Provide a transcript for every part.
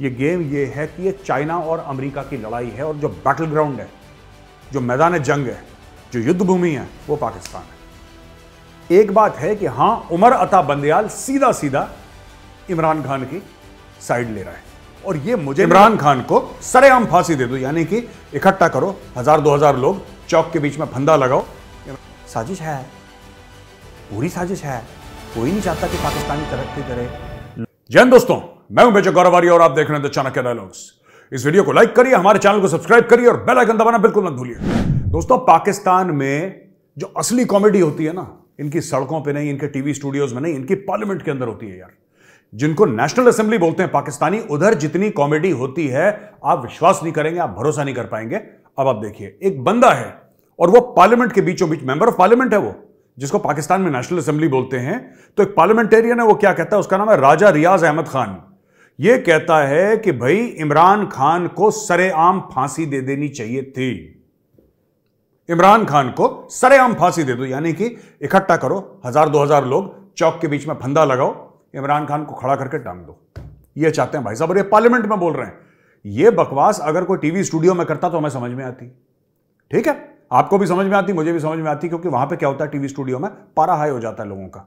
ये गेम ये है कि ये चाइना और अमेरिका की लड़ाई है और जो बैटल ग्राउंड है जो मैदान जंग है जो युद्ध भूमि है वो पाकिस्तान है एक बात है कि हां उमर अता बंदयाल सीधा सीधा इमरान खान की साइड ले रहा है और ये मुझे इमरान खान को सरेआम फांसी दे दो यानी कि इकट्ठा करो हजार दो हजार लोग चौक के बीच में फंदा लगाओ साजिश है पूरी साजिश है कोई नहीं चाहता कि पाकिस्तान तरक्की करे जैन दोस्तों मैं हूं बेचो गौरवारी और आप देख रहे हैं चाणक्य डायलॉग्स इस वीडियो को लाइक करिए हमारे चैनल को सब्सक्राइब करिए और बेल आइकन दबाना बिल्कुल मत भूलिए दोस्तों पाकिस्तान में जो असली कॉमेडी होती है ना इनकी सड़कों पे नहीं इनके टीवी स्टूडियोज में नहीं इनकी पार्लियामेंट के अंदर होती है यार जिनको नेशनल असेंबली बोलते हैं पाकिस्तानी उधर जितनी कॉमेडी होती है आप विश्वास नहीं करेंगे आप भरोसा नहीं कर पाएंगे अब आप देखिए एक बंदा है और वो पार्लियामेंट के बीचों बीच मेंबर ऑफ पार्लियामेंट है वो जिसको पाकिस्तान में नेशनल असेंबली बोलते हैं तो एक पार्लियामेंटेरियन है वो क्या कहता है उसका नाम है राजा रियाज अहमद खान ये कहता है कि भाई इमरान खान को सरेआम फांसी दे देनी चाहिए थी इमरान खान को सरेआम फांसी दे दो यानी कि इकट्ठा करो हजार दो हजार लोग चौक के बीच में फंदा लगाओ इमरान खान को खड़ा करके टांग दो ये चाहते हैं भाई साहब और ये पार्लियामेंट में बोल रहे हैं ये बकवास अगर कोई टीवी स्टूडियो में करता तो हमें समझ में आती ठीक है आपको भी समझ में आती मुझे भी समझ में आती क्योंकि वहां पे क्या होता है टीवी स्टूडियो में पारा हाई हो जाता है लोगों का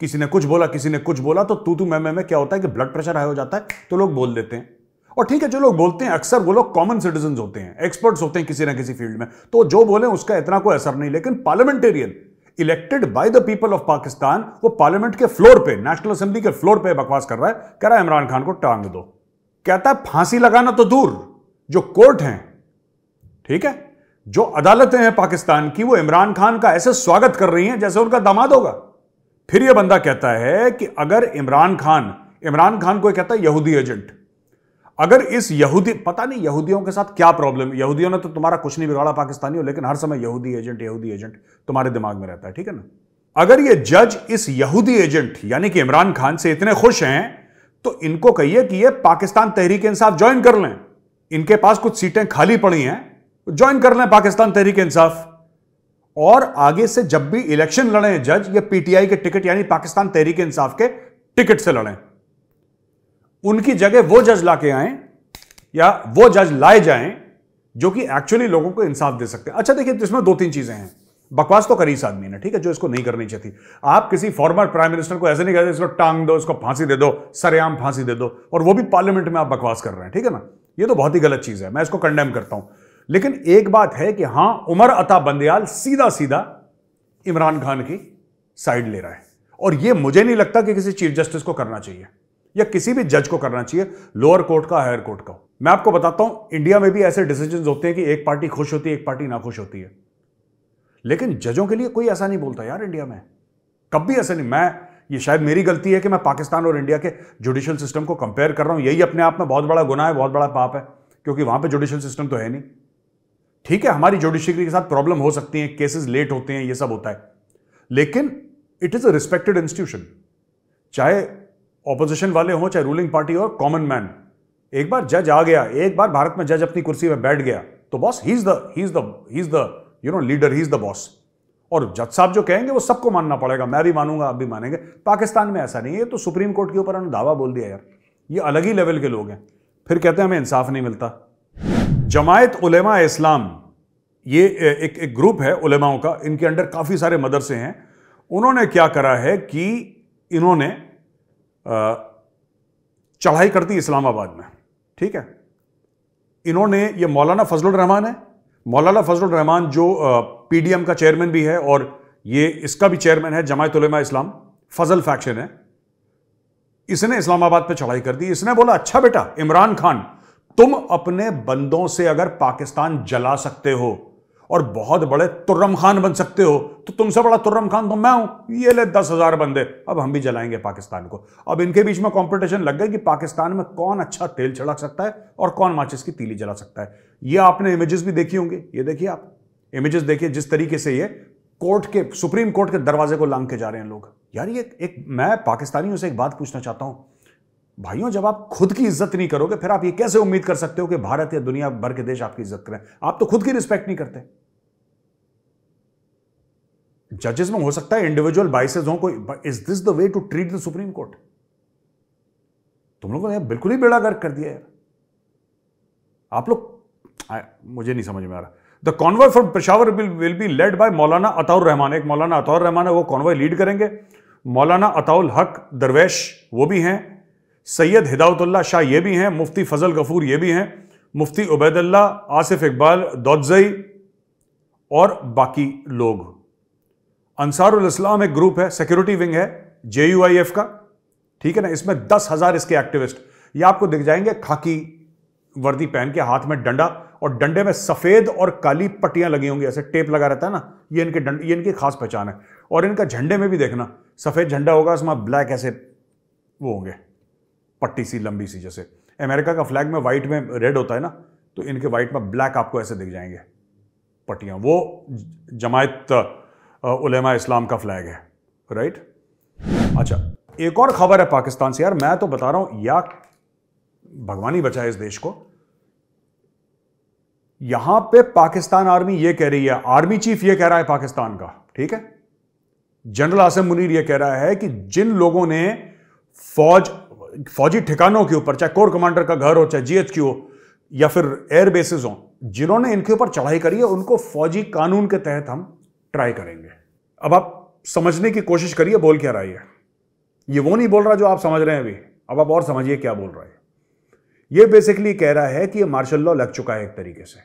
किसी ने कुछ बोला किसी ने कुछ बोला तो तू तू मैं मैं मैं क्या होता है कि ब्लड प्रेशर हाई हो जाता है तो लोग बोल देते हैं और ठीक है जो लोग बोलते हैं अक्सर वो लोग कॉमन सिटीजन होते हैं एक्सपर्ट्स होते हैं किसी ना किसी फील्ड में तो जो बोले उसका इतना कोई असर नहीं लेकिन parliamentarian elected by the people of Pakistan वो पार्लियामेंट के फ्लोर पे नेशनल असेंबली के फ्लोर पे बकवास कर रहा है कह रहा है इमरान खान को टांग दो कहता है फांसी लगाना तो दूर जो कोर्ट है ठीक है जो अदालतें हैं पाकिस्तान की वो इमरान खान का ऐसे स्वागत कर रही हैं जैसे उनका दामाद होगा फिर यह बंदा कहता है कि अगर इमरान खान इमरान खान को कहता है यहूदी एजेंट अगर इस यहूदी पता नहीं यहूदियों के साथ क्या प्रॉब्लम यहूदियों ने तो तुम्हारा कुछ नहीं बिगाड़ा पाकिस्तानी हो लेकिन हर समय यहूदी एजेंट यहूदी एजेंट तुम्हारे दिमाग में रहता है ठीक है ना अगर ये जज इस यहूदी एजेंट यानी कि इमरान खान से इतने खुश हैं तो इनको कहिए कि ये पाकिस्तान तहरीक इंसाफ ज्वाइन कर लें इनके पास कुछ सीटें खाली पड़ी हैं तो ज्वाइन कर लें पाकिस्तान तहरीक इंसाफ और आगे से जब भी इलेक्शन लड़े जज या पीटीआई के टिकट यानी पाकिस्तान तहरीक इंसाफ के टिकट से लड़े उनकी जगह वो जज लाके आए या वो जज लाए जाएं जो कि एक्चुअली लोगों को इंसाफ दे सकते हैं अच्छा देखिए तो इसमें दो तीन चीजें हैं बकवास तो करी इस आदमी ने ठीक है जो इसको नहीं करनी चाहिए आप किसी फॉर्मर प्राइम मिनिस्टर को ऐसे नहीं कहते इसको टांग दो इसको फांसी दे दो सरेआम फांसी दे दो और वो भी पार्लियामेंट में आप बकवास कर रहे हैं ठीक है ना ये तो बहुत ही गलत चीज़ है मैं इसको कंडेम करता हूं लेकिन एक बात है कि हां उमर अता बंदयाल सीधा सीधा इमरान खान की साइड ले रहा है और यह मुझे नहीं लगता कि किसी चीफ जस्टिस को करना चाहिए या किसी भी जज को करना चाहिए लोअर कोर्ट का हायर कोर्ट का मैं आपको बताता हूं इंडिया में भी ऐसे डिसीजन होते हैं कि एक पार्टी खुश होती है एक पार्टी ना खुश होती है लेकिन जजों के लिए कोई ऐसा नहीं बोलता यार इंडिया में कभी ऐसा नहीं मैं ये शायद मेरी गलती है कि मैं पाकिस्तान और इंडिया के जुडिशियल सिस्टम को कंपेयर कर रहा हूं यही अपने आप में बहुत बड़ा गुना है बहुत बड़ा पाप है क्योंकि वहां पर जुडिशियल सिस्टम तो है नहीं ठीक है हमारी जुडिशरी के साथ प्रॉब्लम हो सकती है केसेस लेट होते हैं ये सब होता है लेकिन it is a respected institution चाहे ऑपोजिशन वाले हों चाहे रूलिंग पार्टी और कॉमन मैन एक बार जज आ गया एक बार भारत में जज अपनी कुर्सी में बैठ गया तो boss he is the he is the he is the you know leader he is the boss और जज साहब जो कहेंगे वो सबको मानना पड़ेगा मैं भी मानूंगा आप भी मानेंगे पाकिस्तान में ऐसा नहीं है तो सुप्रीम कोर्ट के ऊपर उन्होंने दावा बोल दिया यार ये अलग ही लेवल के लोग हैं फिर कहते हैं हमें इंसाफ नहीं मिलता जमायत उलेमा इस्लाम ये एक एक ग्रुप है उलेमाओं का इनके अंडर काफ़ी सारे मदरसे हैं उन्होंने क्या करा है कि इन्होंने चढ़ाई कर दी इस्लामाबाद में ठीक है इन्होंने ये मौलाना फजल रहमान है मौलाना फजल रहमान जो पीडीएम का चेयरमैन भी है और ये इसका भी चेयरमैन है जमायत उलेमा इस्लाम फजल फैक्शन है इसने इस्लामाबाद पे चढ़ाई कर दी इसने बोला अच्छा बेटा इमरान खान तुम अपने बंदों से अगर पाकिस्तान जला सकते हो और बहुत बड़े तुर्रम खान बन सकते हो तो तुमसे बड़ा तुर्रम खान तो मैं हूं ये ले दस हजार बंदे अब हम भी जलाएंगे पाकिस्तान को अब इनके बीच में कंपटीशन लग गया कि पाकिस्तान में कौन अच्छा तेल छिड़क सकता है और कौन माचिस की तीली जला सकता है ये आपने इमेजेस भी देखी होंगी ये देखिए आप इमेजेस देखिए जिस तरीके से ये कोर्ट के सुप्रीम कोर्ट के दरवाजे को लांग के जा रहे हैं लोग यार ये एक मैं पाकिस्तानियों से एक बात पूछना चाहता हूं भाइयों जब आप खुद की इज्जत नहीं करोगे फिर आप ये कैसे उम्मीद कर सकते हो कि भारत या दुनिया भर के देश आपकी इज्जत करें आप तो खुद की रिस्पेक्ट नहीं करते जजेस में हो सकता है इंडिविजुअल बाइसेज हो कोई is this the way to treat the supreme court तुम लोगों ने बिल्कुल ही बेड़ा गर्क कर दिया यार आप लोग मुझे नहीं समझ में आ रहा the convoy from Peshawar will be led by Maulana Ataur Rahman एक मौलाना अताउर रहमान है वो कॉन्वॉय लीड करेंगे मौलाना अताउल हक दरवेश वो भी हैं सैयद हिदायतुल्ला शाह ये भी हैं मुफ्ती फजल गफूर ये भी हैं मुफ्ती उबैदल्ला आसिफ इकबाल दौदजई और बाकी लोग अंसारुल इस्लाम एक ग्रुप है सिक्योरिटी विंग है जे का ठीक है ना इसमें दस हज़ार इसके एक्टिविस्ट ये आपको दिख जाएंगे खाकी वर्दी पहन के हाथ में डंडा और डंडे में सफ़ेद और काली पट्टियां लगी होंगी ऐसे टेप लगा रहता है ना ये इनके डंडे ये इनकी खास पहचान है और इनका झंडे में भी देखना सफ़ेद झंडा होगा उसमें ब्लैक ऐसे वो होंगे पट्टी सी लंबी सी जैसे अमेरिका का फ्लैग में व्हाइट में रेड होता है ना तो इनके व्हाइट में ब्लैक आपको ऐसे दिख जाएंगे पट्टियाँ वो जमायत उलेमा इस्लाम का फ्लैग है राइट अच्छा एक और खबर है पाकिस्तान से यार मैं तो बता रहा हूं या भगवान ही बचाए इस देश को यहां पे पाकिस्तान आर्मी ये कह रही है आर्मी चीफ ये कह रहा है पाकिस्तान का ठीक है जनरल आसिम मुनीर ये कह रहा है कि जिन लोगों ने फौज फौजी ठिकानों के ऊपर चाहे कोर कमांडर का घर हो चाहे जीएचक्यू हो या फिर एयर बेसिस हो जिन्होंने इनके ऊपर चढ़ाई करी है उनको फौजी कानून के तहत हम ट्राई करेंगे अब आप समझने की कोशिश करिए बोल क्या रहा है ये वो नहीं बोल रहा जो आप समझ रहे हैं अभी अब आप और समझिए क्या बोल रहा है ये बेसिकली कह रहा है कि ये मार्शल लॉ लग चुका है एक तरीके से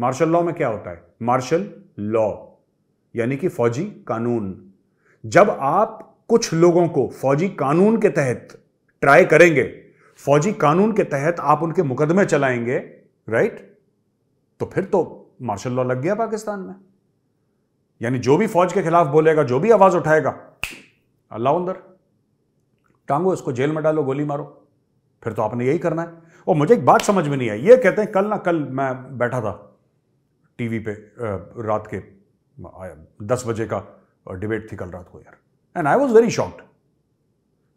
मार्शल लॉ में क्या होता है मार्शल लॉ यानी कि फौजी कानून जब आप कुछ लोगों को फौजी कानून के तहत ट्राई करेंगे फौजी कानून के तहत आप उनके मुकदमे चलाएंगे राइट तो फिर तो मार्शल लॉ लग गया पाकिस्तान में यानी जो भी फौज के खिलाफ बोलेगा जो भी आवाज उठाएगा अल्लाह अंदर टांगो इसको जेल में डालो गोली मारो फिर तो आपने यही करना है और मुझे एक बात समझ में नहीं आई ये कहते हैं कल ना कल मैं बैठा था टीवी पे रात के दस बजे का डिबेट थी कल रात को यार and I was very shocked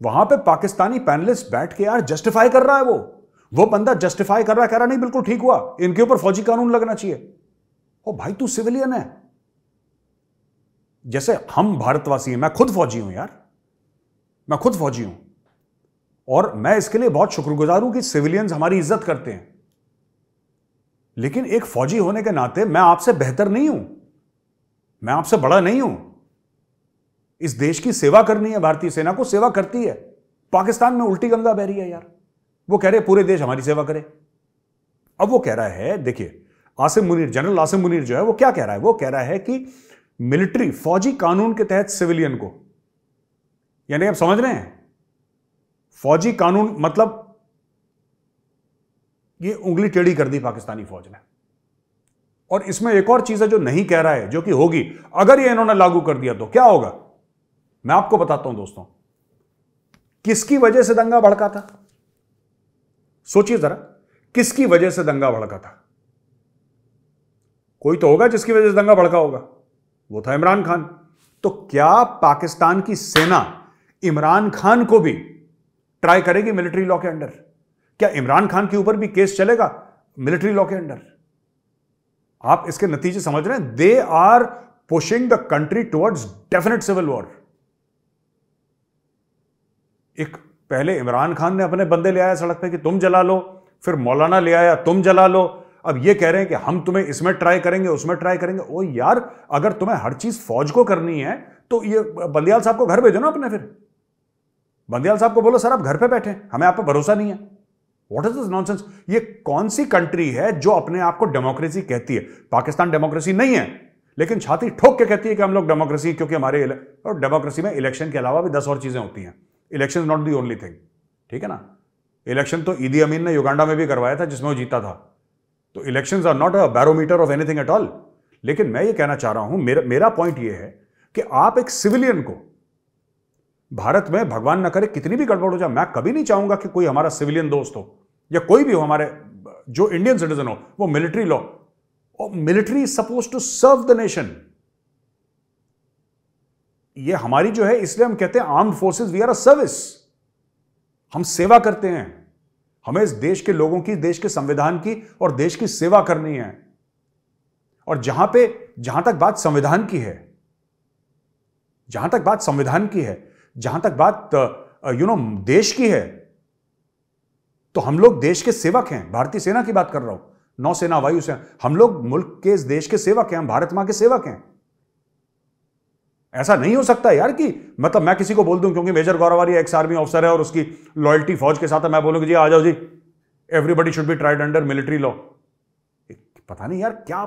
वहां पे पाकिस्तानी पैनलिस्ट बैठ के यार जस्टिफाई कर रहा है वो वो बंदा जस्टिफाई कर रहा है कह रहा नहीं बिल्कुल ठीक हुआ इनके ऊपर फौजी कानून लगना चाहिए ओ भाई तू सिविलियन है जैसे हम भारतवासी हैं मैं खुद फौजी हूं यार मैं खुद फौजी हूं और मैं इसके लिए बहुत शुक्रगुजार हूं कि सिविलियंस हमारी इज्जत करते हैं लेकिन एक फौजी होने के नाते मैं आपसे बेहतर नहीं हूं मैं आपसे बड़ा नहीं हूं इस देश की सेवा करनी है भारतीय सेना को सेवा करती है पाकिस्तान में उल्टी गंगा बह रही है यार वो कह रहे पूरे देश हमारी सेवा करे अब वो कह रहा है देखिए आसिम मुनीर जनरल आसिम मुनीर जो है वो क्या कह रहा है वो कह रहा है कि मिलिट्री फौजी कानून के तहत सिविलियन को यानी आप समझ रहे हैं फौजी कानून मतलब ये उंगली टेढ़ी कर दी पाकिस्तानी फौज ने और इसमें एक और चीज है जो नहीं कह रहा है जो कि होगी अगर ये इन्होंने लागू कर दिया तो क्या होगा मैं आपको बताता हूं दोस्तों किसकी वजह से दंगा भड़का था सोचिए जरा किसकी वजह से दंगा भड़का था कोई तो होगा जिसकी वजह से दंगा भड़का होगा वो था इमरान खान तो क्या पाकिस्तान की सेना इमरान खान को भी ट्राई करेगी मिलिट्री लॉ के अंडर क्या इमरान खान के ऊपर भी केस चलेगा मिलिट्री लॉ के अंडर आप इसके नतीजे समझ रहे हैं they are pushing the country towards definite civil war एक पहले इमरान खान ने अपने बंदे ले आया सड़क पे कि तुम जला लो फिर मौलाना ले आया तुम जला लो अब ये कह रहे हैं कि हम तुम्हें इसमें ट्राई करेंगे उसमें ट्राई करेंगे ओ यार अगर तुम्हें हर चीज़ फौज को करनी है तो ये बंदियाल साहब को घर भेजो ना अपने फिर बंदियाल साहब को बोलो सर आप घर पे बैठे हमें आप पर भरोसा नहीं है वॉट इज दिस नॉनसेंस ये कौन सी कंट्री है जो अपने आप को डेमोक्रेसी कहती है पाकिस्तान डेमोक्रेसी नहीं है लेकिन छाती ठोक के कहती है कि हम लोग डेमोक्रेसी क्योंकि हमारे और डेमोक्रेसी में इलेक्शन के अलावा भी दस और चीज़ें होती हैं election not the only thing ठीक है ना इलेक्शन तो ईदी अमीन ने युगांडा में भी करवाया था जिसमें वो जीता था तो election are not a barometer of anything at all लेकिन मैं ये कहना चाह रहा हूं मेर, मेरा पॉइंट ये है कि आप एक सिविलियन को भारत में भगवान न करे कितनी भी गड़बड़ हो जाए मैं कभी नहीं चाहूंगा कि कोई हमारा सिविलियन दोस्त हो या कोई भी हो हमारे जो इंडियन सिटीजन हो वो मिलिट्री लॉ और military suppose to serve the nation ये हमारी जो है इसलिए हम कहते हैं armed forces we are a service हम सेवा करते हैं हमें इस देश के लोगों की देश के संविधान की और देश की सेवा करनी है और जहां पे जहां तक बात संविधान की है जहां तक बात संविधान की है जहां तक बात यू नो देश की है तो हम लोग देश के सेवक हैं भारतीय सेना की बात कर रहा हूं नौसेना वायुसेना हम लोग मुल्क के इस देश के सेवक हैं हम भारत मां के सेवक हैं ऐसा नहीं हो सकता यार कि मतलब मैं किसी को बोल दूं क्योंकि मेजर गौरवारी एक्स आर्मी ऑफिसर है और उसकी लॉयल्टी फौज के साथ है मैं बोलूंगी जी आ जाओ जी everybody should be tried under military law पता नहीं यार क्या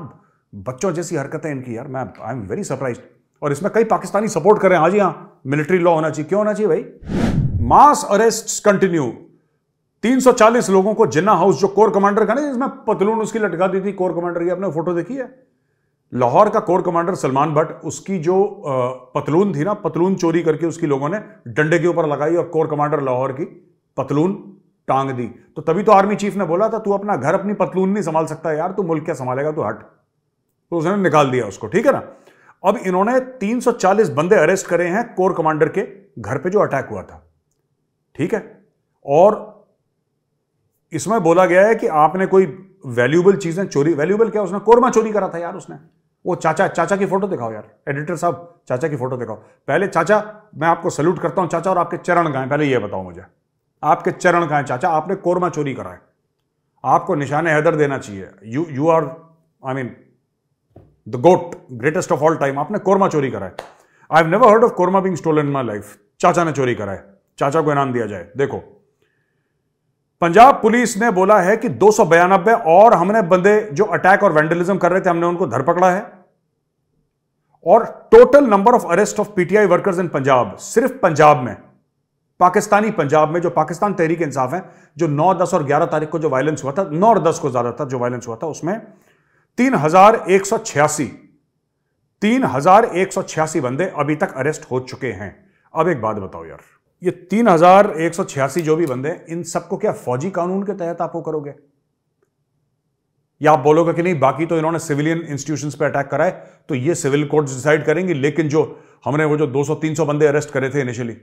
बच्चों जैसी हरकतें इनकी यार मैं आई एम वेरी सरप्राइज और इसमें कई पाकिस्तानी सपोर्ट कर रहे हैं हाँ जी हाँ मिलिट्री लॉ होना चाहिए क्यों होना चाहिए भाई मास अरेस्ट कंटिन्यू 340 लोगों को जिन्ना हाउस जो कोर कमांडर का ना जिसमें पतलून उसकी लटका दी थी कोर कमांडर की आपने फोटो देखी है लाहौर का कोर कमांडर सलमान भट्ट उसकी जो पतलून थी ना पतलून चोरी करके उसकी लोगों ने डंडे के ऊपर लगाई और कोर कमांडर लाहौर की पतलून टांग दी तो तभी तो आर्मी चीफ ने बोला था तू अपना घर अपनी पतलून नहीं संभाल सकता यार तू मुल्क क्या संभालेगा तू हट तो उसने निकाल दिया उसको ठीक है ना अब इन्होंने 340 बंदे अरेस्ट करे हैं कोर कमांडर के घर पे जो अटैक हुआ था ठीक है और इसमें बोला गया है कि आपने कोई वैल्यूबल चीज़ें चोरी वैल्यूबल क्या उसने कोरमा चोरी करा था यार उसने वो चाचा चाचा की फोटो दिखाओ यार एडिटर साहब चाचा की फोटो दिखाओ पहले चाचा मैं आपको सल्यूट करता हूं चाचा और आपके चरण कहाँ पहले ये बताओ मुझे आपके चरण कहाँ चाचा आपने कोरमा चोरी करा है आपको निशाने हैदर देना चाहिए you you are I mean the goat greatest of all time आपने कोरमा चोरी करा है I have never heard of korma being stole in my life चाचा ने चोरी करा है चाचा को इनाम दिया जाए देखो पंजाब पुलिस ने बोला है कि दो और हमने बंदे जो अटैक और वेंडलिज्म कर रहे थे हमने उनको धरपकड़ा है और total number of arrest of PTI workers in Punjab सिर्फ पंजाब में पाकिस्तानी पंजाब में जो पाकिस्तान तहरीक इंसाफ है जो 9, 10 और 11 तारीख को जो वायलेंस हुआ था 9 और 10 को ज्यादा था जो वायलेंस हुआ था उसमें तीन हजार एक सौ छियासी तीन हजार एक सौ छियासी बंदे अभी तक अरेस्ट हो चुके हैं अब एक बात बताओ यार ये तीन हजार एक सौ छियासी जो भी बंदे इन सबको क्या फौजी कानून के तहत आप वो करोगे या आप बोलोगे कि नहीं बाकी तो इन्होंने सिविलियन इंस्टीट्यूशन पर अटैक कराए तो ये सिविल कोर्ट डिसाइड करेंगे लेकिन जो हमने वो जो 200-300 बंदे अरेस्ट करे थे इनिशियली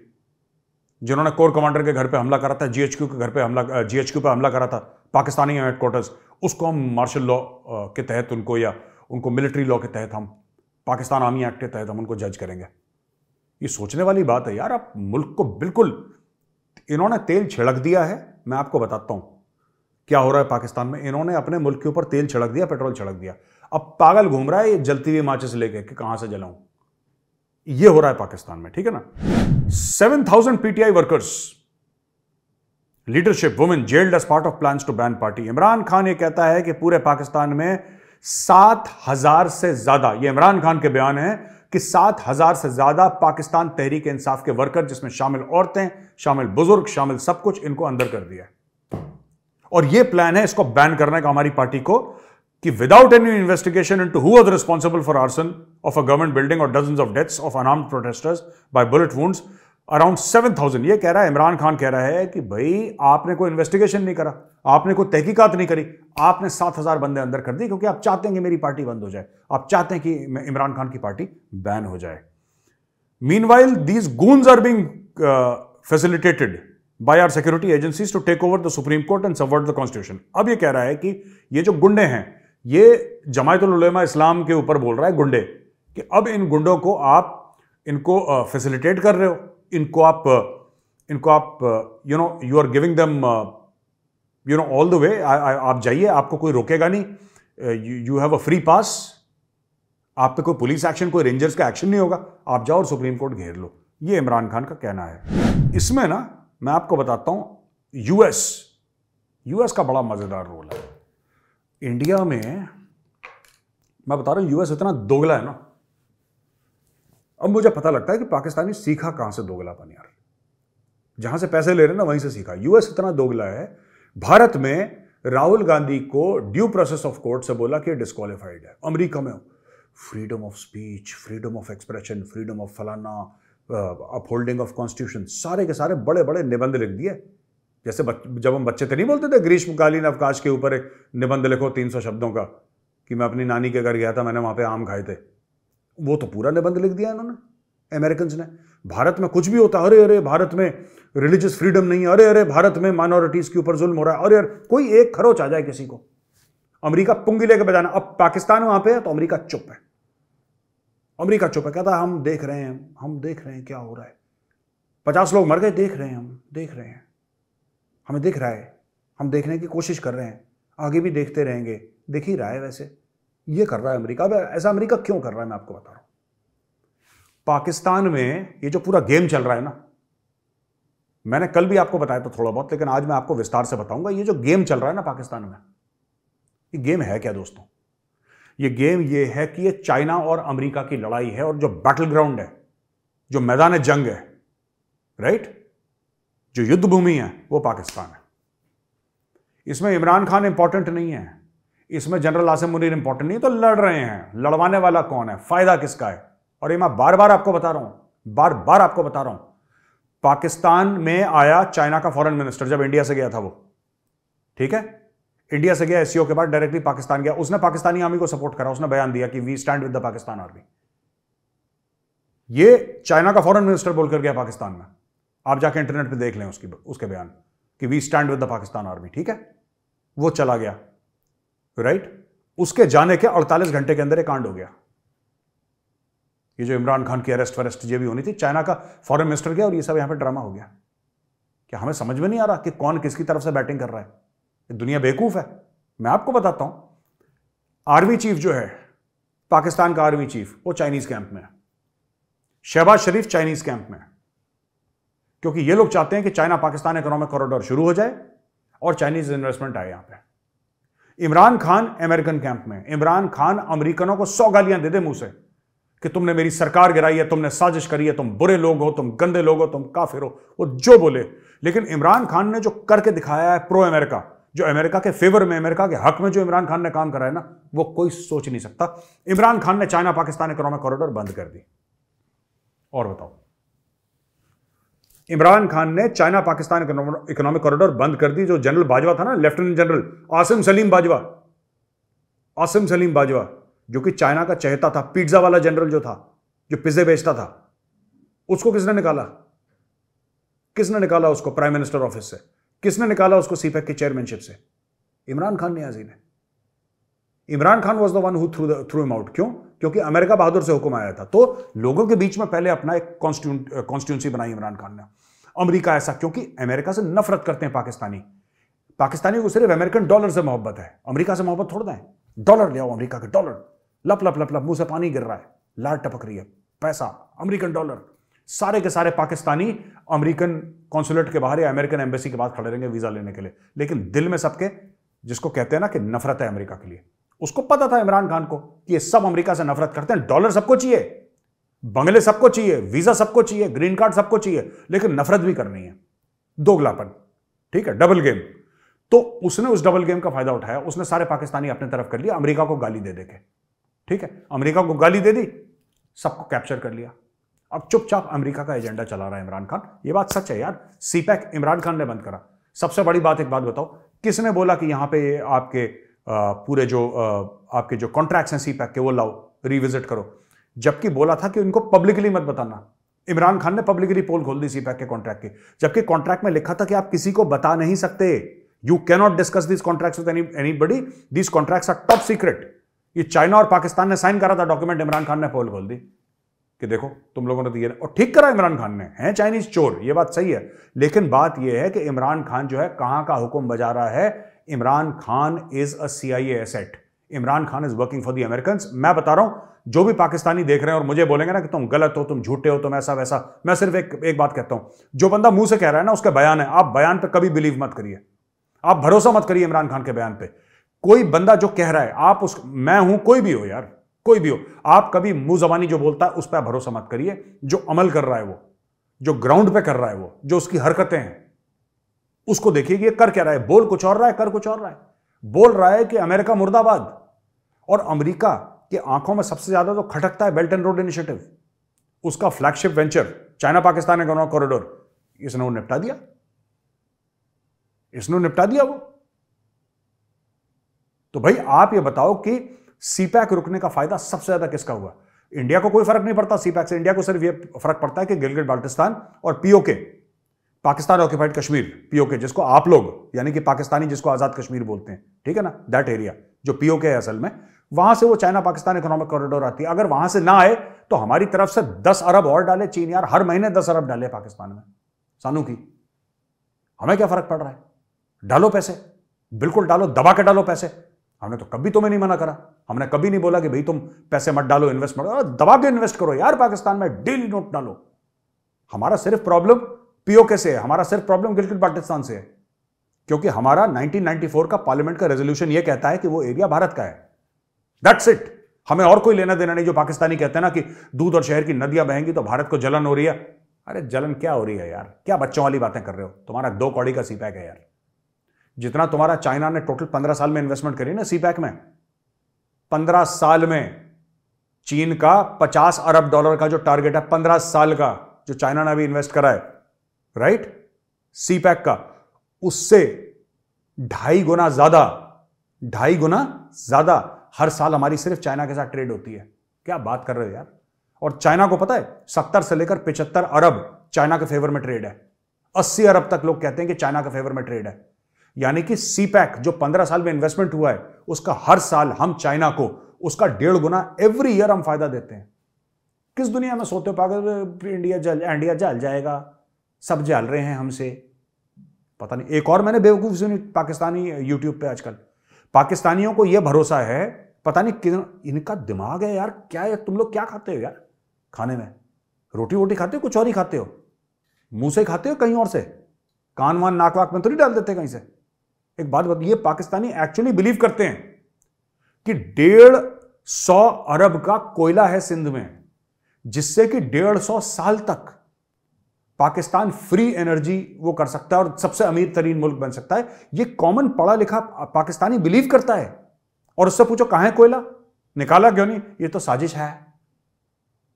जिन्होंने कोर कमांडर के घर पे हमला करा था जीएचक्यू के घर पे हमला जीएचक्यू पे हमला करा था पाकिस्तानी हेडक्वार्टर्स उसको हम मार्शल लॉ के तहत उनको या उनको मिलिट्री लॉ के तहत हम पाकिस्तान आर्मी एक्ट के तहत हम उनको जज करेंगे ये सोचने वाली बात है यार आप मुल्क को बिल्कुल इन्होंने तेल छिड़क दिया है मैं आपको बताता हूं क्या हो रहा है पाकिस्तान में इन्होंने अपने मुल्क के ऊपर तेल छिड़क दिया पेट्रोल छिड़क दिया अब पागल घूम रहा है ये जलती हुई माचिस लेके कि कहां से जलाऊं ये हो रहा है पाकिस्तान में ठीक है ना seven thousand PTI workers leadership women jailed as part of plan to ban party Imran Khan ये कहता है कि पूरे पाकिस्तान में सात हजार से ज्यादा ये इमरान खान के बयान है कि सात हज़ार से ज़्यादा पाकिस्तान तहरीक इंसाफ के वर्कर जिसमें शामिल औरतें शामिल बुजुर्ग शामिल सब कुछ इनको अंदर कर दिया और यह प्लान है इसको बैन करने का हमारी पार्टी को कि without any investigation in who was for arson of a government building और dozen of deaths of unarmed protesters by bullet wounds around seven thousand ये कह रहा है इमरान खान कह रहा है कि भाई आपने कोई इन्वेस्टिगेशन नहीं करा आपने कोई तहकीकात नहीं करी आपने सात हज़ार बंदे अंदर कर दिए क्योंकि आप चाहते हैं कि मेरी पार्टी बंद हो जाए आप चाहते हैं कि इमरान खान की पार्टी बैन हो जाए meanwhile these goons are being facilitated by our security agencies to take over the supreme court and subvert the constitution अब ये कह रहा है कि ये जो गुंडे हैं ये जमायतुलमा इस्लाम के ऊपर बोल रहा है गुंडे कि अब इन गुंडों को आप इनको फैसिलिटेट uh, कर रहे हो इनको आप इनको आप you know you are giving them you know all the way आप जाइए आपको कोई रोकेगा नहीं you have a free pass आप पे कोई पुलिस एक्शन कोई रेंजर्स का एक्शन नहीं होगा आप जाओ और सुप्रीम कोर्ट घेर लो ये इमरान खान का कहना है इसमें ना मैं आपको बताता हूं यूएस यूएस का बड़ा मज़ेदार रोल है इंडिया में मैं बता रहा हूं यूएस इतना दोगला है ना अब मुझे पता लगता है कि पाकिस्तानी सीखा कहां से दोगलापन यार जहां से पैसे ले रहे ना वहीं से सीखा यूएस इतना दोगला है भारत में राहुल गांधी को ड्यू प्रोसेस ऑफ कोर्ट से बोला कि डिस्कालीफाइड है अमरीका में freedom of speech freedom of expression freedom of फलाना अपहोल्डिंग ऑफ कॉन्स्टिट्यूशन सारे के सारे बड़े बड़े निबंध लिख दिए जैसे जब हम बच्चे थे तो नहीं बोलते थे ग्रीष्मकालीन अवकाश के ऊपर एक निबंध लिखो तीन सौ शब्दों का कि मैं अपनी नानी के घर गया था मैंने वहां पे आम खाए थे वो तो पूरा निबंध लिख दिया इन्होंने अमेरिकन ने भारत में कुछ भी होता है अरे अरे भारत में रिलीजियस फ्रीडम नहीं है अरे अरे भारत में माइनॉरिटीज के ऊपर जुल्म हो रहा है अरे अरे कोई एक खरोच आ जाए किसी को अमेरिका पुंगी लेके बजाना अब पाकिस्तान वहां पे है तो अमेरिका चुप है अमेरिका चुप है कहता है हम देख रहे हैं हम देख रहे हैं क्या हो रहा है पचास लोग मर गए देख रहे हैं हम देख रहे हैं हमें दिख रहा है हम देखने की कोशिश कर रहे हैं आगे भी देखते रहेंगे दिख ही रहा है वैसे ये कर रहा है अमेरिका अब ऐसा अमेरिका क्यों कर रहा है मैं आपको बता रहा हूं पाकिस्तान में ये जो पूरा गेम चल रहा है ना मैंने कल भी आपको बताया था थोड़ा बहुत लेकिन आज मैं आपको विस्तार से बताऊंगा ये जो गेम चल रहा है ना पाकिस्तान में ये गेम है क्या दोस्तों ये गेम ये है कि ये चाइना और अमेरिका की लड़ाई है और जो बैटल ग्राउंड है जो मैदान जंग है राइट जो युद्ध भूमि है वो पाकिस्तान है इसमें इमरान खान इंपॉर्टेंट नहीं है इसमें जनरल आसिम मुनीर इंपॉर्टेंट नहीं है तो लड़ रहे हैं लड़वाने वाला कौन है फायदा किसका है और ये मैं बार बार आपको बता रहा हूं बार बार आपको बता रहा हूं पाकिस्तान में आया चाइना का फॉरेन मिनिस्टर जब इंडिया से गया था वो ठीक है इंडिया से गया एससीओ e के बाद डायरेक्टली पाकिस्तान गया उसने पाकिस्तानी आर्मी को सपोर्ट करा उसने बयान दिया कि we stand with the Pakistan army ये चाइना का फॉरेन मिनिस्टर बोलकर गया पाकिस्तान में आप जाके इंटरनेट पर देख लें उसकी उसके बयान कि we stand with the Pakistan army ठीक है वो चला गया राइट उसके जाने के 48 घंटे के अंदर एक कांड हो गया ये जो इमरान खान की अरेस्ट वरेस्ट ये भी होनी थी चाइना का फॉरेन मिनिस्टर गया और ये सब यहां पे ड्रामा हो गया क्या हमें समझ में नहीं आ रहा कि कौन किसकी तरफ से बैटिंग कर रहा है दुनिया बेवकूफ है मैं आपको बताता हूं आर्मी चीफ जो है पाकिस्तान का आर्मी चीफ वो चाइनीज कैंप में है शहबाज शरीफ चाइनीज कैंप में है क्योंकि ये लोग चाहते हैं कि चाइना पाकिस्तान इकोनॉमिक कॉरिडोर शुरू हो जाए और चाइनीज इन्वेस्टमेंट आए यहां पर इमरान खान अमेरिकन कैंप में इमरान खान अमेरिकनों को सौ गालियां दे दे मुंह से कि तुमने मेरी सरकार गिराई है तुमने साजिश करी है तुम बुरे लोग हो तुम गंदे लोग हो तुम काफिर हो वो जो बोले लेकिन इमरान खान ने जो करके दिखाया है प्रो अमेरिका जो अमेरिका के फेवर में अमेरिका के हक में जो इमरान खान ने काम करा है ना वो कोई सोच नहीं सकता इमरान खान ने चाइना पाकिस्तान इकोनॉमिक कॉरिडोर बंद कर दी और बताओ इमरान खान ने चाइना पाकिस्तान इकोनॉमिक कॉरिडोर बंद कर दी जो जनरल बाजवा था ना लेफ्टिनेंट जनरल आसिम सलीम बाजवा आसिम सलीम बाजवा जो कि चाइना का चहता था पिज्जा वाला जनरल जो था जो पिज्जे बेचता था उसको किसने निकाला किसने निकाला उसको प्राइम मिनिस्टर ऑफिस से किसने निकाला उसको सीपेक की चेयरमैनशिप से इमरान खान नियाजी ने Imran Khan was the one who threw threw him out क्यों क्योंकि अमेरिका बहादुर से हुक्म आया था तो लोगों के बीच में पहले अपना एक कॉन्स्टिट्यूंसी बनाई इमरान खान ने अमेरिका ऐसा क्योंकि अमेरिका से नफरत करते हैं पाकिस्तानी पाकिस्तानी को सिर्फ अमेरिकन डॉलर से मोहब्बत है अमेरिका से मोहब्बत थोड़ा है डॉलर ले आओ अमरीका के डॉलर लप लप लप लप मुंह से पानी गिर रहा है लार टपक रही है पैसा अमेरिकन डॉलर सारे के सारे पाकिस्तानी अमेरिकन कॉन्सुलेट के बाहर या अमेरिकन एम्बेसी के बाहर खड़े रहेंगे वीजा लेने के लिए लेकिन दिल में सबके जिसको कहते हैं ना कि नफरत है अमेरिका के लिए उसको पता था इमरान खान को कि ये सब अमेरिका से नफरत करते हैं डॉलर सबको चाहिए बंगले सबको चाहिए वीजा सबको चाहिए ग्रीन कार्ड सबको चाहिए लेकिन नफरत भी करनी है दोगलापन ठीक है डबल गेम तो उसने उस डबल गेम का फायदा उठाया उसने सारे पाकिस्तानी अपने तरफ कर लिया अमरीका को गाली दे देखे ठीक है अमरीका को गाली दे दी सबको कैप्चर कर लिया अब चुपचाप अमेरिका का एजेंडा चला रहा है इमरान खान ये बात सच है यार सीपैक e इमरान खान ने बंद करा सबसे बड़ी बात एक बात बताओ किसने बोला कि यहां पे आपके पूरे जो आपके जो कॉन्ट्रैक्ट्स हैं सी पैक के वो लाओ रिविजिट करो जबकि बोला था कि उनको पब्लिकली मत बताना इमरान खान ने पब्लिकली पोल खोल दी सी पैक के कॉन्ट्रैक्ट के जबकि कॉन्ट्रैक्ट में लिखा था कि आप किसी को बता नहीं सकते you cannot discuss this contract with any anybody this contract are top secret ये चाइना और पाकिस्तान ने साइन करा था डॉक्यूमेंट इमरान खान ने पोल खोल दी कि देखो तुम लोगों ने तो ये और ठीक करा इमरान खान ने है चाइनीज चोर ये बात सही है लेकिन बात यह है कि इमरान खान जो है कहां का हुक्म बजा रहा है Imran Khan is a C I asset Imran Khan is working for the American मैं बता रहा हूं जो भी पाकिस्तानी देख रहे हैं और मुझे बोलेंगे ना कि तुम गलत हो तुम झूठे हो तुम ऐसा वैसा मैं सिर्फ एक एक बात कहता हूं जो बंदा मुंह से कह रहा है ना उसका बयान है आप बयान पर कभी बिलीव मत करिए आप भरोसा मत करिए इमरान खान के बयान पे कोई बंदा जो कह रहा है आप उस मैं हूं कोई भी हो यार कोई भी हो आप कभी मुंह जबानी जो बोलता है उस पर भरोसा मत करिए जो अमल कर रहा है वो जो ग्राउंड पे कर रहा है वो जो उसकी हरकतें हैं उसको देखिए कर क्या रहा है बोल कुछ और रहा है कर कुछ और रहा है बोल रहा है कि अमेरिका मुर्दाबाद और अमेरिका की आंखों में सबसे ज्यादा तो खटकता है बेल्ट एंड रोड इनिशिएटिव उसका flagship venture China Pakistan corridor इसने वो निपटा दिया इसने निपटा दिया वो तो भाई आप ये बताओ कि सीपैक रुकने का फायदा सबसे ज्यादा किसका हुआ इंडिया को कोई फर्क नहीं पड़ता सीपैक से इंडिया को सिर्फ ये फर्क पड़ता है कि गिलगिट बाल्टिस्तान और POK Pakistan occupied Kashmir POK जिसको आप लोग यानी कि पाकिस्तानी जिसको आज़ाद कश्मीर बोलते हैं ठीक है ना दैट एरिया जो पीओके है असल में वहां से वो चाइना पाकिस्तान इकोनॉमिक कॉरिडोर आती है अगर वहां से ना आए तो हमारी तरफ से दस अरब और डाले चीन यार हर महीने दस अरब डाले पाकिस्तान में सानू की हमें क्या फर्क पड़ रहा है डालो पैसे बिल्कुल डालो दबा के डालो पैसे हमने तो कभी तुम्हें नहीं मना करा हमने कभी नहीं बोला कि भाई तुम पैसे मत डालो इन्वेस्ट मत दबा के इन्वेस्ट करो यार पाकिस्तान में डेली नोट डालो हमारा सिर्फ प्रॉब्लम पीओके से है हमारा सिर्फ प्रॉब्लम गिलगित पाकिस्तान से है क्योंकि हमारा 1994 का पार्लियामेंट का रेजोल्यूशन यह कहता है कि वो एरिया भारत का है दैट्स इट हमें और कोई लेना देना नहीं जो पाकिस्तानी कहते हैं ना कि दूध और शहर की नदियां बहेंगी तो भारत को जलन हो रही है अरे जलन क्या हो रही है यार क्या बच्चों वाली बातें कर रहे हो तुम्हारा दो कौड़ी का सीपैक है यार जितना तुम्हारा चाइना ने टोटल पंद्रह साल में इन्वेस्टमेंट करी ना सीपैक में पंद्रह साल में चीन का पचास अरब डॉलर का जो टारगेट है पंद्रह साल का जो चाइना ने अभी इन्वेस्ट करा है राइट सी पैक का उससे ढाई गुना ज्यादा ढाई गुना ज्यादा हर साल हमारी सिर्फ चाइना के साथ ट्रेड होती है क्या बात कर रहे हो यार और चाइना को पता है सत्तर से लेकर पिछहत्तर अरब चाइना के फेवर में ट्रेड है अस्सी अरब तक लोग कहते हैं कि चाइना के फेवर में ट्रेड है यानी कि पैक जो पंद्रह साल में इन्वेस्टमेंट हुआ है उसका हर साल हम चाइना को उसका डेढ़ गुना एवरी ईयर हम फायदा देते हैं किस दुनिया में सोते हो पागल इंडिया जल इंडिया जल जाएगा सब जल रहे हैं हमसे पता नहीं एक और मैंने बेवकूफ़ सुनी पाकिस्तानी यूट्यूब पे आजकल पाकिस्तानियों को यह भरोसा है पता नहीं कितना इनका दिमाग है यार क्या है तुम लोग क्या खाते हो यार खाने में रोटी वोटी खाते हो कुछ और ही खाते हो मुंह से खाते हो कहीं और से कान वान नाक वाक में तो नहीं डाल देते कहीं से एक बात बताइए पाकिस्तानी एक्चुअली बिलीव करते हैं कि डेढ़ सौ अरब का कोयला है सिंध में जिससे कि डेढ़ सौ साल तक पाकिस्तान फ्री एनर्जी वो कर सकता है और सबसे अमीर तरीन मुल्क बन सकता है ये कॉमन पढ़ा लिखा पाकिस्तानी बिलीव करता है और उससे पूछो कहा है कोयला निकाला क्यों नहीं ये तो साजिश है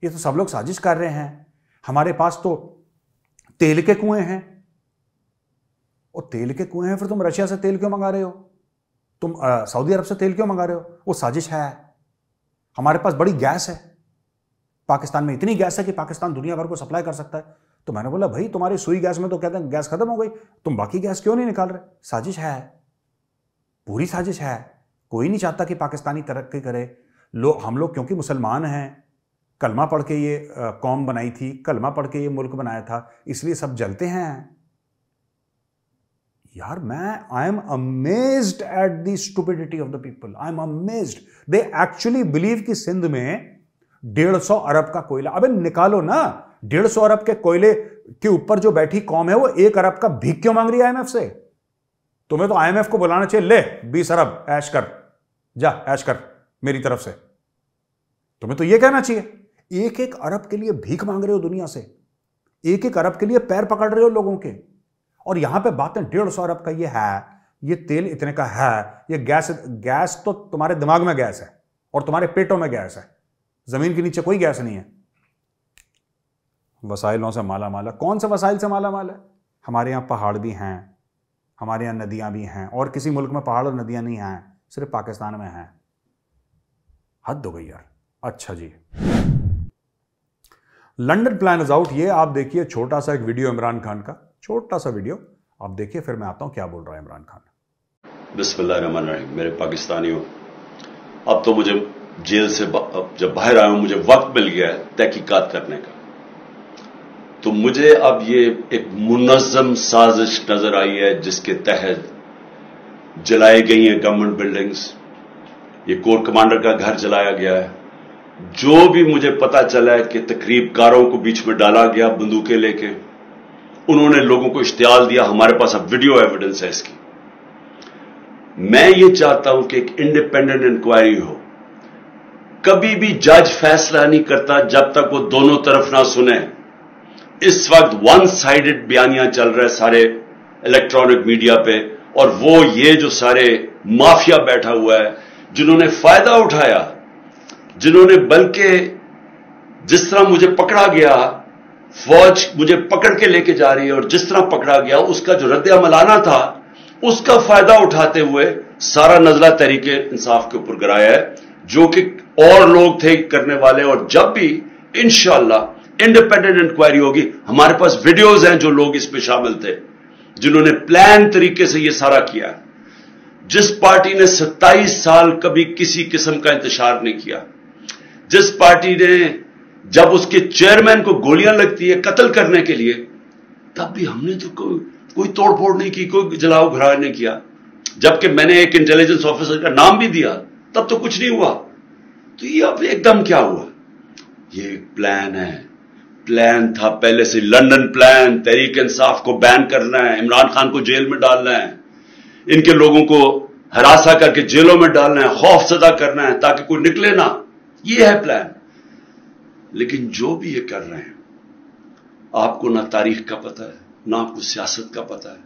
ये तो सब लोग साजिश कर रहे हैं हमारे पास तो तेल के कुएं हैं और तेल के कुएं हैं फिर तुम रशिया से तेल क्यों मंगा रहे हो तुम सऊदी अरब से तेल क्यों मंगा रहे हो वो साजिश है हमारे पास बड़ी गैस है पाकिस्तान में इतनी गैस है कि पाकिस्तान दुनिया भर को सप्लाई कर सकता है तो मैंने बोला भाई तुम्हारी सुई गैस में तो कहते हैं गैस खत्म हो गई तुम बाकी गैस क्यों नहीं निकाल रहे साजिश है पूरी साजिश है कोई नहीं चाहता कि पाकिस्तानी तरक्की करे लोग हम लोग क्योंकि मुसलमान हैं कलमा पढ़ के ये कौम बनाई थी कलमा पढ़ के ये मुल्क बनाया था इसलिए सब जलते हैं यार मैं I am amazed at the stupidity of the people I am amazed they actually believe कि सिंध में डेढ़ सौ अरब का कोयला अबे निकालो ना डेढ़ सौ अरब के कोयले के ऊपर जो बैठी कौम है वो एक अरब का भीख क्यों मांग रही है आईएमएफ से तुम्हें तो आईएमएफ को बुलाना चाहिए ले बीस अरब ऐश कर जा ऐश कर मेरी तरफ से तुम्हें तो यह कहना चाहिए एक एक अरब के लिए भीख मांग रहे हो दुनिया से एक एक अरब के लिए पैर पकड़ रहे हो लोगों के और यहां पे बातें डेढ़ सौ अरब का ये है ये तेल इतने का है ये गैस गैस तो तुम्हारे दिमाग में गैस है और तुम्हारे पेटों में गैस है जमीन के नीचे कोई गैस नहीं है वसाइलों से माला माला कौन से वसाइल से माला माला है हमारे यहाँ पहाड़ भी हैं हमारे यहाँ नदियाँ भी हैं और किसी मुल्क में पहाड़ और नदियाँ नहीं हैं सिर्फ पाकिस्तान में हैं हद हो गई यार अच्छा जी लंडन प्लान इज आउट ये आप देखिए छोटा सा एक वीडियो इमरान खान का छोटा सा वीडियो आप देखिए फिर मैं आता हूँ क्या बोल रहा है इमरान खान बिस्मिल्लाम मेरे पाकिस्तानियों अब तो मुझे जेल से जब बाहर आया हूं मुझे वक्त मिल गया है तहकीकात करने का तो मुझे अब ये एक मुनजम साजिश नजर आई है जिसके तहत जलाई गई हैं गवर्नमेंट बिल्डिंग्स ये कोर कमांडर का घर जलाया गया है जो भी मुझे पता चला है कि तकरीबकारों को बीच में डाला गया बंदूकें लेके उन्होंने लोगों को इश्तियाल दिया हमारे पास अब वीडियो एविडेंस है इसकी मैं ये चाहता हूं कि एक इंडिपेंडेंट इंक्वायरी हो कभी भी जज फैसला नहीं करता जब तक वो दोनों तरफ ना सुने इस वक्त वन साइडेड बयानियां चल रहे सारे इलेक्ट्रॉनिक मीडिया पे और वो ये जो सारे माफिया बैठा हुआ है जिन्होंने फायदा उठाया जिन्होंने बल्कि जिस तरह मुझे पकड़ा गया फौज मुझे पकड़ के लेके जा रही है और जिस तरह पकड़ा गया उसका जो रद्द मलाना था उसका फायदा उठाते हुए सारा नजला तरीके इंसाफ के ऊपर गिराया है जो कि और लोग थे करने वाले और जब भी इंशाला इंडिपेंडेंट इंक्वायरी होगी हमारे पास वीडियोज हैं जो लोग इसमें शामिल थे जिन्होंने प्लान तरीके से यह सारा किया जिस पार्टी ने 27 साल कभी किसी किस्म का इंतजार नहीं किया जिस पार्टी ने जब उसके चेयरमैन को गोलियां लगती है कत्ल करने के लिए तब भी हमने तो कोई कोई तोड़फोड़ नहीं की कोई जलाओ घराव नहीं किया जबकि मैंने एक इंटेलिजेंस ऑफिसर का नाम भी दिया तब तो कुछ नहीं हुआ तो ये अब एकदम क्या हुआ ये प्लान है प्लान था पहले से लंदन प्लान तहरीक इंसाफ को बैन करना है इमरान खान को जेल में डालना है इनके लोगों को हरासा करके जेलों में डालना है खौफ सदा करना है ताकि कोई निकले ना ये है प्लान लेकिन जो भी ये कर रहे हैं आपको ना तारीख का पता है ना आपको सियासत का पता है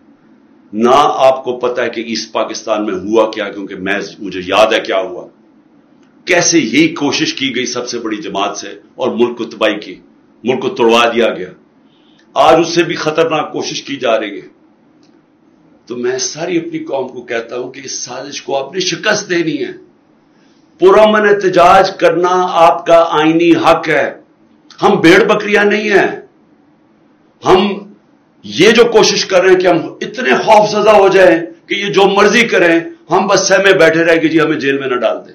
ना आपको पता है कि ईस्ट पाकिस्तान में हुआ क्या क्योंकि मैं मुझे याद है क्या हुआ कैसे यही कोशिश की गई सबसे बड़ी जमात से और मुल्क को तबाही की मुल्क को तोड़वा दिया गया आज उससे भी खतरनाक कोशिश की जा रही है तो मैं सारी अपनी कौम को कहता हूं कि इस साजिश को आपने शिकस्त देनी है पुरमन एहतजाज करना आपका आईनी हक है हम भेड़ बकरियां नहीं है हम ये जो कोशिश कर रहे हैं कि हम इतने खौफ सजा हो जाए कि ये जो मर्जी करें हम बस सहमे बैठे रहे कि जी हमें जेल में ना डाल दें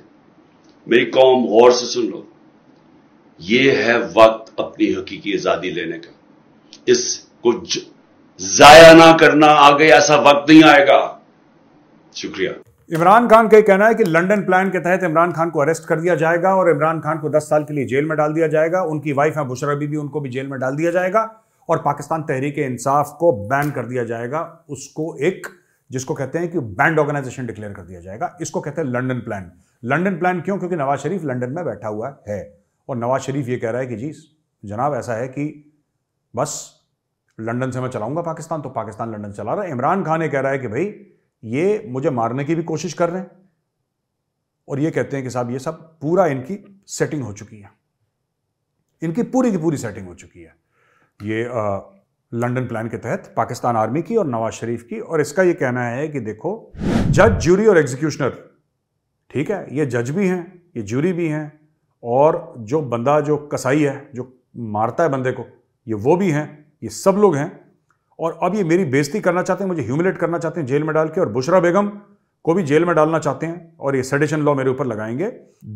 मेरी कौम गौर से सुन लो ये है वक्त अपनी हकीकी आजादी लेने का इसको जाया ना करना आगे ऐसा वक्त नहीं आएगा शुक्रिया इमरान खान का कहना है कि लंदन प्लान के तहत इमरान खान को अरेस्ट कर दिया जाएगा और इमरान खान को 10 साल के लिए जेल में डाल दिया जाएगा उनकी वाइफ है बुशरा बीबी उनको भी जेल में डाल दिया जाएगा और पाकिस्तान तहरीक इंसाफ को बैन कर दिया जाएगा उसको एक जिसको कहते हैं कि बैंड ऑर्गेनाइजेशन डिक्लेयर कर दिया जाएगा इसको कहते हैं लंडन प्लान लंडन प्लान क्यों क्योंकि नवाज शरीफ लंडन में बैठा हुआ है और नवाज शरीफ ये कह रहा है कि जी तो जनाब ऐसा है कि बस लंदन से मैं चलाऊंगा पाकिस्तान तो पाकिस्तान लंदन चला रहा है इमरान खान ये कह रहा है कि भाई ये मुझे मारने की भी कोशिश कर रहे हैं और ये कहते हैं कि साहब ये सब पूरा इनकी सेटिंग हो चुकी है इनकी पूरी की पूरी सेटिंग हो चुकी है ये लंदन प्लान के तहत पाकिस्तान आर्मी की और नवाज शरीफ की और इसका ये कहना है कि देखो जज ज्यूरी और एग्जीक्यूशनर ठीक है ये जज भी हैं ये ज्यूरी भी हैं और जो बंदा जो कसाई है जो मारता है बंदे को ये वो भी हैं ये सब लोग हैं और अब ये मेरी बेजती करना चाहते हैं मुझे ह्यूमिलेट करना चाहते हैं जेल में डाल के और बुशरा बेगम को भी जेल में डालना चाहते हैं और ये सेडिशन लॉ मेरे ऊपर लगाएंगे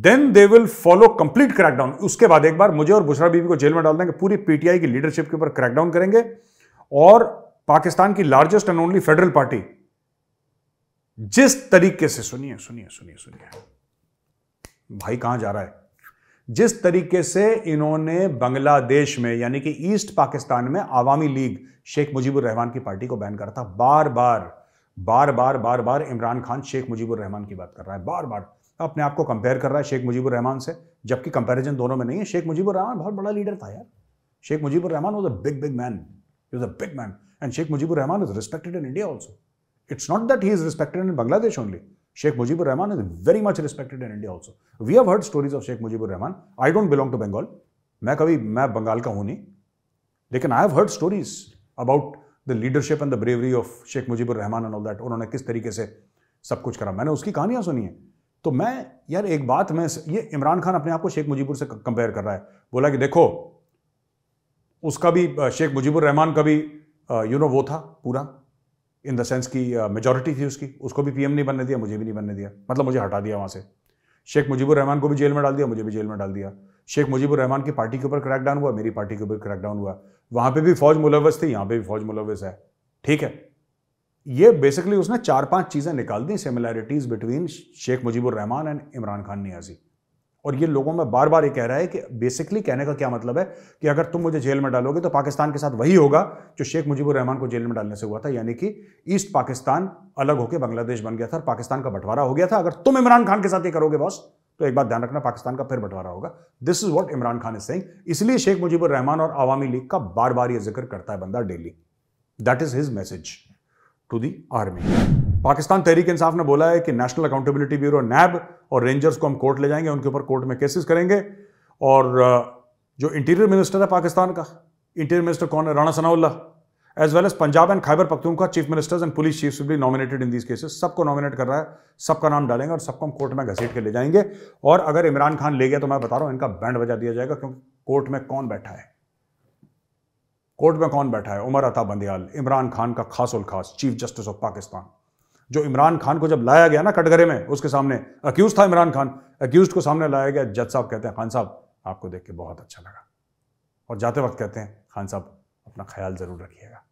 then they will follow complete crackdown उसके बाद एक बार मुझे और बुशरा बीबी को जेल में डाल देंगे पूरी पीटीआई की लीडरशिप के ऊपर क्रैकडाउन करेंगे और पाकिस्तान की largest and only federal party जिस तरीके से सुनिए सुनिए सुनिए सुनिए भाई कहां जा रहा है जिस तरीके से इन्होंने बांग्लादेश में यानी कि ईस्ट पाकिस्तान में आवामी लीग शेख मुजीबुर रहमान की पार्टी को बैन करा था बार बार बार बार बार बार इमरान खान शेख मुजीबुर रहमान की बात कर रहा है बार बार अपने आप को कंपेयर कर रहा है शेख मुजीबुर रहमान से जबकि कंपैरिजन दोनों में नहीं है शेख मुजीबुर रहमान बहुत बड़ा लीडर था यार Sheikh Mujibur Rahman was a big big man is a big man and Sheikh Mujibur Rahman is respected in India also it's not that he is respected in Bangladesh only Sheikh Mujibur Rahman is very much respected in India also. We have heard stories of Sheikh Mujibur Rahman. I don't belong to Bengal. मैं कभी मैं बंगाल का हूँ नहीं लेकिन I have heard stories about the leadership and the bravery of Sheikh Mujibur Rahman and all that उन्होंने किस तरीके से सब कुछ करा मैंने उसकी कहानियाँ सुनी है तो मैं यार एक बात मैं ये इमरान खान अपने आप को शेख मुजीबुर से कंपेयर कर रहा है बोला कि देखो उसका भी शेख मुजीबुर रहमान का भी यू नो वो था पूरा इन द सेंस की मेजोरिटी थी उसकी उसको भी पीएम नहीं बनने दिया मुझे भी नहीं बनने दिया मतलब मुझे हटा दिया वहां से शेख मुजीबुर रहमान को भी जेल में डाल दिया मुझे भी जेल में डाल दिया शेख मुजीबुर रहमान की पार्टी के ऊपर क्रैकडाउन हुआ मेरी पार्टी के ऊपर क्रैकडाउन हुआ वहाँ पर भी फौज मुलवस थी यहाँ पर भी फौज मुलवस है ठीक है ये बेसिकली उसने चार पांच चीज़ें निकाल दी similarities between Sheikh Mujibur Rahman and Imran Khan Niazi और ये लोगों में बार बार ये कह रहा है कि बेसिकली कहने का क्या मतलब है कि अगर तुम मुझे जेल में डालोगे तो पाकिस्तान के साथ वही होगा जो शेख मुजीबुर रहमान को जेल में डालने से हुआ था यानी कि ईस्ट पाकिस्तान अलग होकर बांग्लादेश बन गया था और पाकिस्तान का बंटवारा हो गया था अगर तुम इमरान खान के साथ ये करोगे बॉस तो एक बात ध्यान रखना पाकिस्तान का फिर बंटवारा होगा this is what Imran Khan is saying इसलिए शेख मुजीबुर रहमान और आवामी लीग का बार बार ये जिक्र करता है बंदा daily that is his message to the army Pakistan Tehreek Insaf ने बोला है कि नेशनल अकाउंटेबिलिटी ब्यूरो नैब और रेंजर्स को हम कोर्ट ले जाएंगे उनके ऊपर कोर्ट में केसेस करेंगे और जो इंटीरियर मिनिस्टर है पाकिस्तान का इंटीरियर मिनिस्टर कौन है Rana Sanaullah as well as Punjab and Khyber Pakhtunkhwa chief ministers and police chief भी नॉमिनेटेड इन दीज केसेस सबको नॉमिनेट कर रहा है सबका नाम डालेंगे और सबको हम कोर्ट में घसीट के ले जाएंगे और अगर इमरान खान ले गया तो मैं बता रहा हूँ इनका बैंड बजा दिया जाएगा क्योंकि कोर्ट में कौन बैठा है कोर्ट में कौन बैठा है उमर अता बंदियाल इमरान खान का खास खास चीफ जस्टिस ऑफ पाकिस्तान जो इमरान खान को जब लाया गया ना कटघरे में उसके सामने अक्यूज था इमरान खान अक्यूज को सामने लाया गया जज साहब कहते हैं खान साहब आपको देख के बहुत अच्छा लगा और जाते वक्त कहते हैं खान साहब अपना ख्याल ज़रूर रखिएगा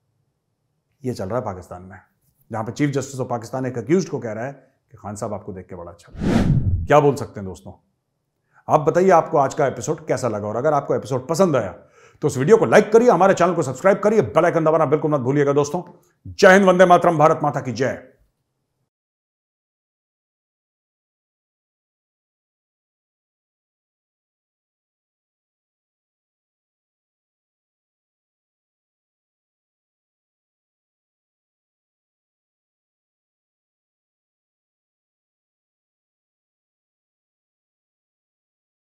ये चल रहा है पाकिस्तान में जहां पर चीफ जस्टिस ऑफ पाकिस्तान एक अक्यूज को कह रहा है कि खान साहब आपको देख के बड़ा अच्छा लगा क्या बोल सकते हैं दोस्तों आप बताइए आपको आज का एपिसोड कैसा लगा और अगर आपको एपिसोड पसंद आया तो उस वीडियो को लाइक करिए हमारे चैनल को सब्सक्राइब करिए बेल आइकन दबाना बिल्कुल मत भूलिएगा दोस्तों जय हिंद वंदे मातरम भारत माता की जय